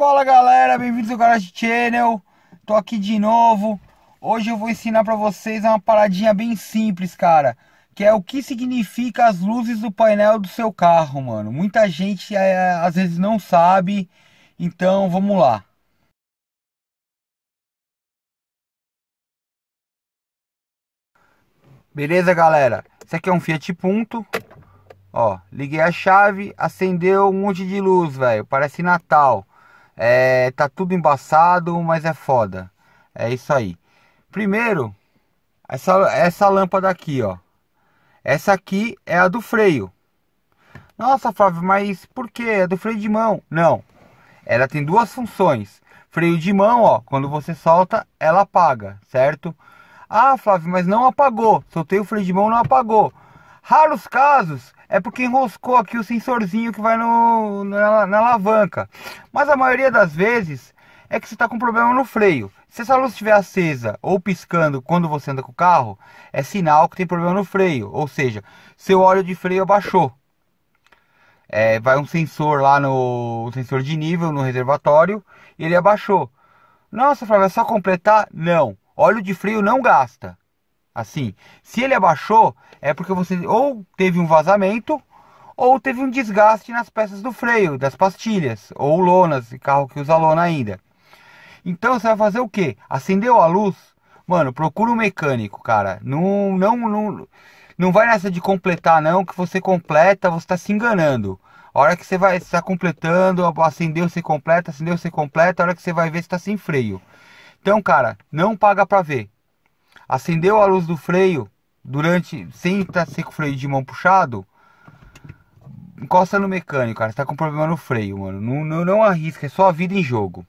Fala galera, bem-vindos ao Garage Channel. Tô aqui de novo. Hoje eu vou ensinar para vocês uma paradinha bem simples, cara, que é o que significa as luzes do painel do seu carro, mano. Muita gente é, às vezes não sabe. Então, vamos lá. Beleza, galera? Isso aqui é um Fiat Punto. Ó, liguei a chave, acendeu um monte de luz, velho. Parece Natal é, tá tudo embaçado, mas é foda. É isso aí. Primeiro, essa, essa lâmpada aqui, ó. Essa aqui é a do freio. Nossa, Flávio, mas por que? É do freio de mão. Não. Ela tem duas funções. Freio de mão, ó, quando você solta, ela apaga, certo? Ah, Flávio, mas não apagou. Soltei o freio de mão, não apagou. Raros casos é porque enroscou aqui o sensorzinho que vai no, na, na alavanca. Mas a maioria das vezes é que você está com problema no freio. Se essa luz estiver acesa ou piscando quando você anda com o carro, é sinal que tem problema no freio. Ou seja, seu óleo de freio abaixou. É, vai um sensor lá no um sensor de nível no reservatório e ele abaixou. Nossa, Flávio, é só completar? Não. Óleo de freio não gasta. Assim, se ele abaixou, é porque você ou teve um vazamento ou teve um desgaste nas peças do freio, das pastilhas ou lonas, carro que usa lona ainda. Então você vai fazer o que? Acendeu a luz? Mano, procura um mecânico, cara. Não, não, não, não vai nessa de completar, não. Que você completa, você está se enganando. A hora que você vai está completando, acendeu, você completa, acendeu, você completa. A hora que você vai ver, se está sem freio. Então, cara, não paga para ver acendeu a luz do freio durante sem estar tá o freio de mão puxado, encosta no mecânico, cara. Você tá com problema no freio, mano. Não, não, não arrisca, é só a vida em jogo.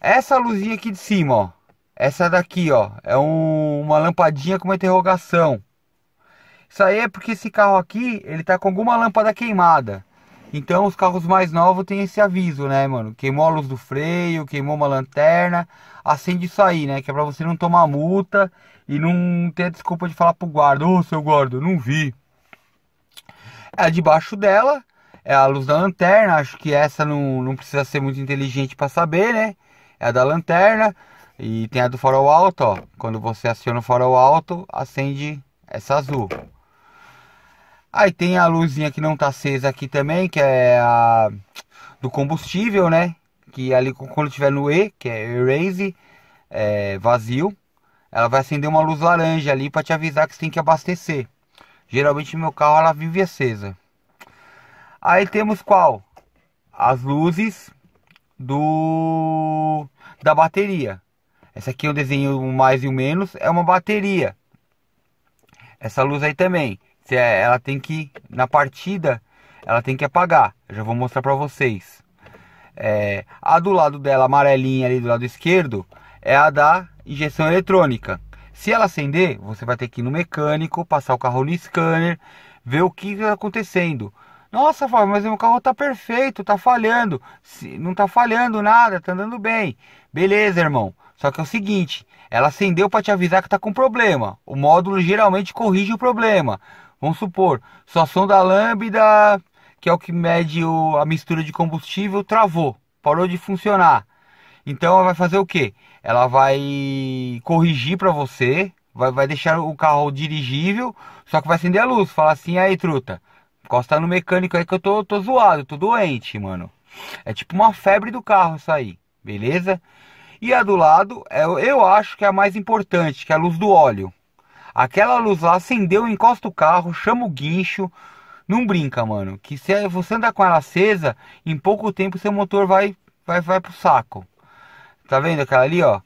Essa luzinha aqui de cima, ó. Essa daqui, ó. É um, uma lampadinha com uma interrogação. Isso aí é porque esse carro aqui, ele tá com alguma lâmpada queimada. Então os carros mais novos têm esse aviso, né, mano? Queimou a luz do freio, queimou uma lanterna, acende isso aí, né? Que é pra você não tomar multa e não ter a desculpa de falar pro guarda, ô oh, seu guarda, não vi. É debaixo dela, é a luz da lanterna, acho que essa não, não precisa ser muito inteligente para saber, né? É a da lanterna e tem a do farol alto, ó. Quando você aciona o farol alto, acende essa azul. Aí tem a luzinha que não tá acesa aqui também, que é a do combustível, né? Que ali quando tiver no E, que é Erase, é, vazio, ela vai acender uma luz laranja ali para te avisar que você tem que abastecer. Geralmente no meu carro ela vive acesa. Aí temos qual? As luzes do da bateria. Essa aqui eu desenho mais e o menos, é uma bateria. Essa luz aí também. Se é, ela tem que, na partida, ela tem que apagar. Eu já vou mostrar para vocês. É, a do lado dela, amarelinha ali do lado esquerdo, é a da injeção eletrônica. Se ela acender, você vai ter que ir no mecânico, passar o carro no scanner, ver o que está acontecendo. Nossa, Fábio, mas meu carro tá perfeito, tá falhando. Não tá falhando nada, tá andando bem. Beleza, irmão. Só que é o seguinte, ela acendeu para te avisar que tá com problema. O módulo geralmente corrige o problema. Vamos supor, sua sonda lambda, que é o que mede o, a mistura de combustível, travou, parou de funcionar. Então ela vai fazer o que? Ela vai corrigir para você, vai, vai deixar o carro dirigível, só que vai acender a luz, falar assim, aí truta, encosta no mecânico aí que eu tô, tô zoado, tô doente, mano. É tipo uma febre do carro isso aí, beleza? E a do lado, é, eu acho que é a mais importante, que é a luz do óleo. Aquela luz lá acendeu, encosta o carro, chama o guincho. Não brinca, mano. Que se é, você andar com ela acesa, em pouco tempo seu motor vai, vai, vai pro saco. Tá vendo aquela ali, ó?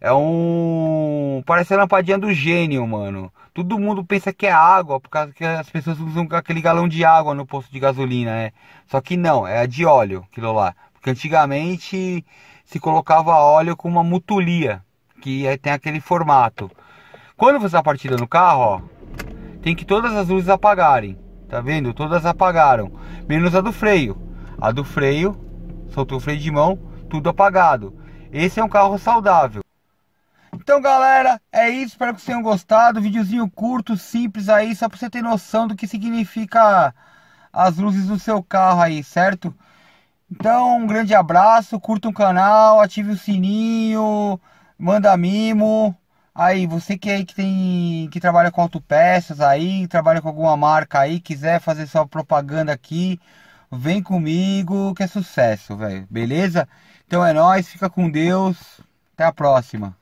É um. Parece a lampadinha do gênio, mano. Todo mundo pensa que é água, por causa que as pessoas usam aquele galão de água no posto de gasolina, né? Só que não, é a de óleo, aquilo lá. Porque antigamente se colocava óleo com uma mutulia, que aí é, tem aquele formato. Quando você está partida no carro, ó, tem que todas as luzes apagarem. Tá vendo? Todas apagaram, menos a do freio. A do freio, soltou o freio de mão, tudo apagado. Esse é um carro saudável. Então, galera, é isso. Espero que vocês tenham gostado. Videozinho curto, simples aí, só para você ter noção do que significa as luzes do seu carro aí, certo? Então, um grande abraço, curta o canal, ative o sininho, manda mimo. Aí, você que aí que tem que trabalha com autopeças aí, trabalha com alguma marca aí, quiser fazer sua propaganda aqui, vem comigo que é sucesso, velho. Beleza? Então é nós, fica com Deus. Até a próxima.